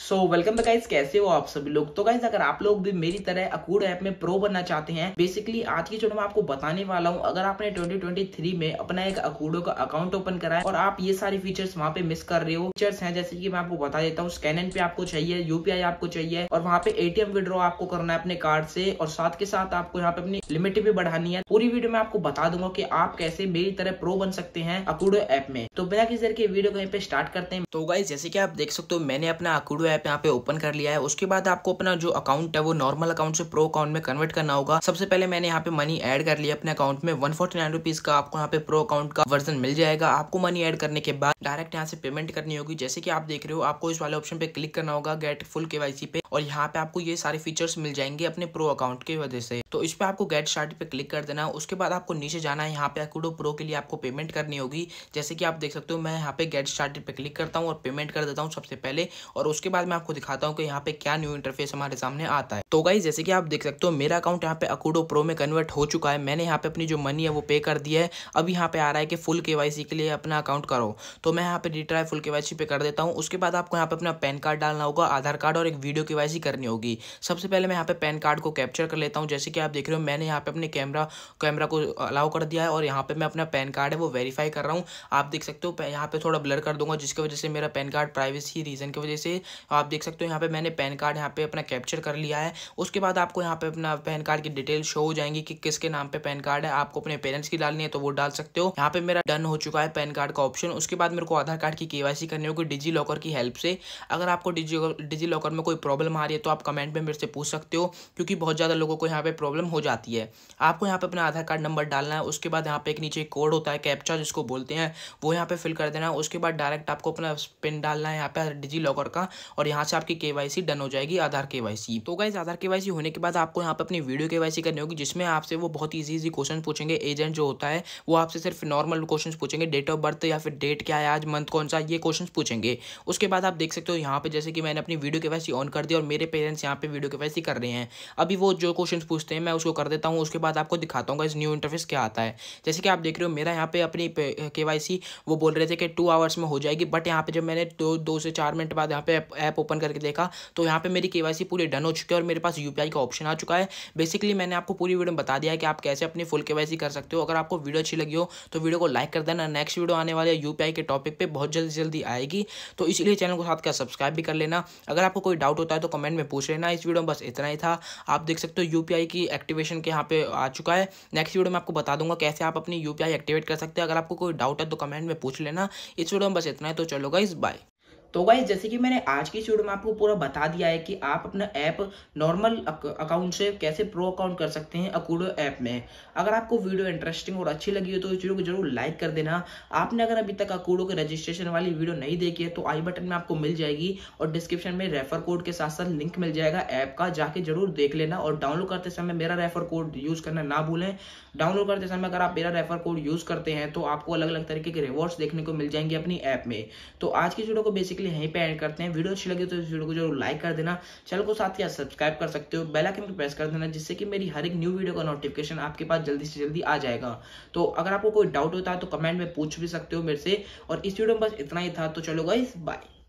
so welcome back कैसे हो आप सभी लोग तो गाइज अगर आप लोग भी मेरी तरह अकूड ऐप में प्रो बनना चाहते हैं बेसिकली आज की जो आपको बताने वाला हूं अगर आपने 2023 में अपना एक अकूडो का अकाउंट ओपन कराया और आप ये सारे फीचर्स वहां पे मिस कर रहे हो फीचर्स हैं जैसे कि मैं आपको बता देता हूँ स्कैन पे आपको चाहिए यूपीआई आपको चाहिए और वहाँ पे एटीएम विड्रॉ आपको करना है अपने कार्ड से और साथ के साथ आपको यहाँ पे अपनी लिमिट भी बढ़ानी है पूरी वीडियो में आपको बता दूंगा की आप कैसे मेरी तरह प्रो बन सकते हैं अकूडो ऐप में तो बिना किसी तरह के वीडियो कहीं पे स्टार्ट करते हैं तो गाइज जैसे की आप देख सकते हो मैंने अपना अकूडो मोडो ऐप यहाँ पे ओपन कर लिया है उसके बाद आपको अपना जो अकाउंट है वो नॉर्मल अकाउंट से प्रो अकाउंट में कन्वर्ट करना होगा सबसे पहले मैंने यहाँ पे मनी ऐड कर लिया अपने अकाउंट में वन फोर्टी का आपको यहाँ पे प्रो अकाउंट का वर्जन मिल जाएगा आपको मनी ऐड करने के बाद डायरेक्ट यहाँ से पेमेंट करनी होगी जैसे कि आप देख रहे हो आपको इस वाले ऑप्शन पे क्लिक करना होगा गेट फुल के पे और यहाँ पे आपको ये सारे फीचर्स मिल जाएंगे अपने प्रो अकाउंट की वजह से तो इस पे आपको गेट स्टार्ट पे क्लिक कर देना उसके बाद आपको नीचे जाना है यहाँ पे अकूडो प्रो के लिए आपको पेमेंट करनी होगी जैसे कि आप देख सकते हो मैं यहाँ पे गेट स्टार्ट पे क्लिक करता हूँ और पेमेंट कर देता हूँ सबसे पहले और उसके बाद मैं आपको दिखाता हूँ कि यहाँ पे क्या न्यू इंटरफेस हमारे सामने आता है तो गाई जैसे कि आप देख सकते हो मेरा अकाउंट यहाँ पे अकूडो प्रो में कन्वर्ट हो चुका है मैंने यहाँ पे अपनी जो मनी है वो पे कर दिया है अब यहाँ पे आ रहा है कि फुल के के लिए अपना अकाउंट करो तो मैं यहाँ पे रिट्राई फुल के पे कर देता हूँ उसके बाद आपको यहाँ पे अपना पैन कार्ड डालना होगा आधार कार्ड और एक वीडियो के करनी होगी सबसे पहले मैं यहाँ पे पैन कार्ड को कैप्चर कर लेता हूँ जैसे कि आप देख रहे हो मैंने यहाँ पे अपने कैमरा कैमरा को अलाउ कर दिया है और यहाँ पे मैं अपना पैन कार्ड है वो वेरीफाई कर रहा हूँ आप देख सकते हो यहाँ पे थोड़ा ब्लर कर दूंगा जिसकी वजह से मेरा पैन कार्ड प्राइवेसी रीजन की वजह से आप देख सकते हो यहाँ पे मैंने पैन कार्ड यहाँ पे अपना कैप्चर कर लिया है उसके बाद आपको यहाँ पे अपना पैन कार्ड की डिटेल शो हो जाएंगी कि किसके नाम पे पैन कार्ड है आपको अपने पेरेंट्स की डालनी है तो वो डाल सकते हो यहाँ पे मेरा डन हो चुका है पैन कार्ड का ऑप्शन उसके बाद मेरे को आधार कार्ड की केवासी करनी होगी डिजी लॉकर की हेल्प से अगर आपको डिजी डिजी लॉकर में कोई प्रॉब्लम आ रही है तो आप कमेंट में मेरे से पूछ सकते हो क्योंकि बहुत ज़्यादा लोगों को यहाँ पे प्रॉब्लम हो जाती है आपको यहाँ पे अपना आधार कार्ड नंबर डालना है उसके बाद यहाँ पे एक नीचे कोड होता है कैप्चा जिसको बोलते हैं वो यहाँ पे फिल कर देना है उसके बाद डायरेक्ट आपको अपना पिन डालना है यहाँ पे डिजी लॉकर का और यहाँ से आपकी के डन हो जाएगी आधार के तो गाइज आधार के होने के बाद आपको यहाँ पर अपनी वीडियो के करनी होगी जिसमें आपसे वो बहुत ईजी ईजी क्वेश्चन पूछेंगे एजेंट जो होता है वो आपसे सिर्फ नॉर्मल क्वेश्चन पूछेंगे डेट ऑफ बर्थ या फिर डेट क्या है आज मंथ कौन सा ये क्वेश्चन पूछेंगे उसके बाद आप देख सकते हो यहाँ पे जैसे कि मैंने अपनी वीडियो के ऑन कर दी और मेरे पेरेंट्स यहाँ पे वीडियो के कर रहे हैं अभी वो जो क्वेश्चन पूछते हैं मैं उसको कर देता हूँ उसके बाद आपको दिखाता हूँ इस न्यू इंटरफेस क्या आता है जैसे कि आप देख रहे हो मेरा यहाँ पे अपनी के वो बोल रहे थे कि टू आवर्स में हो जाएगी बट यहाँ पे जब मैंने दो दो से चार मिनट बाद यहाँ पे ऐप ओपन करके देखा तो यहाँ पे मेरी केवाईसी पूरी डन हो चुकी है और मेरे पास यूपीआई का ऑप्शन आ चुका है बेसिकली मैंने आपको पूरी वीडियो में बता दिया कि आप कैसे अपनी फुल केवाईसी कर सकते हो अगर आपको वीडियो अच्छी लगी हो तो वीडियो को लाइक कर देना नेक्स्ट वीडियो आने वाले यूपीआई के टॉपिक पर बहुत जल्दी जल्दी आएगी तो इसलिए चैनल को साथ का सब्सक्राइब भी कर लेना अगर आपको कोई डाउट होता है तो कमेंट में पूछ लेना इस वीडियो में बस इतना ही था आप देख सकते हो यूपीआई की एक्टिवेशन के यहाँ पे आ चुका है नेक्स्ट वीडियो में आपको बता दूंगा कैसे आप अपनी यूपीआई एक्टिवेट कर सकते हैं अगर आपको कोई डाउट है तो कमेंट में पूछ लेना इस वीडियो में बस इतना है तो चलो गाइस बाय तो गाइज जैसे कि मैंने आज की वीडियो में आपको पूरा बता दिया है कि आप अपना ऐप नॉर्मल अकाउंट से कैसे प्रो अकाउंट कर सकते हैं अकूडो ऐप में अगर आपको वीडियो इंटरेस्टिंग और अच्छी लगी हो तो इस वीडियो को जरूर लाइक कर देना आपने अगर अभी तक अकूडो के रजिस्ट्रेशन वाली वीडियो नहीं देखी है तो आई बटन में आपको मिल जाएगी और डिस्क्रिप्शन में रेफर कोड के साथ साथ लिंक मिल जाएगा ऐप का जाके जरूर देख लेना और डाउनलोड करते समय मेरा रेफर कोड यूज करना ना भूलें डाउनलोड करते समय अगर आप मेरा रेफर कोड यूज करते हैं तो आपको अलग अलग तरीके के रिवॉर्ड्स देखने को मिल जाएंगे अपनी ऐप में तो आज की वीडियो को बेसिकली के लिए यहीं पे एंड करते हैं वीडियो अच्छी लगी तो इस वीडियो को जरूर लाइक कर देना चैनल को साथ ही सब्सक्राइब कर सकते हो बेल आइकन को प्रेस कर देना जिससे कि मेरी हर एक न्यू वीडियो का नोटिफिकेशन आपके पास जल्दी से जल्दी आ जाएगा तो अगर आपको कोई डाउट होता है तो कमेंट में पूछ भी सकते हो मेरे से और इस वीडियो में बस इतना ही था तो चलो गाइस बाय